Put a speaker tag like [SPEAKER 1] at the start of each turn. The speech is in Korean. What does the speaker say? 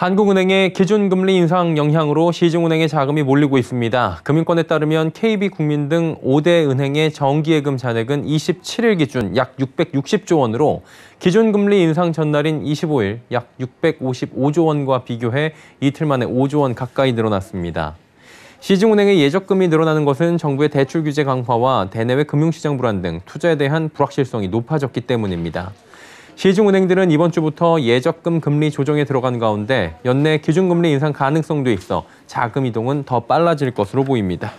[SPEAKER 1] 한국은행의 기준금리 인상 영향으로 시중은행의 자금이 몰리고 있습니다. 금융권에 따르면 KB국민 등 5대 은행의 정기예금 잔액은 27일 기준 약 660조 원으로 기준금리 인상 전날인 25일 약 655조 원과 비교해 이틀 만에 5조 원 가까이 늘어났습니다. 시중은행의 예적금이 늘어나는 것은 정부의 대출 규제 강화와 대내외 금융시장 불안 등 투자에 대한 불확실성이 높아졌기 때문입니다. 시중은행들은 이번 주부터 예적금 금리 조정에 들어간 가운데 연내 기준금리 인상 가능성도 있어 자금 이동은 더 빨라질 것으로 보입니다.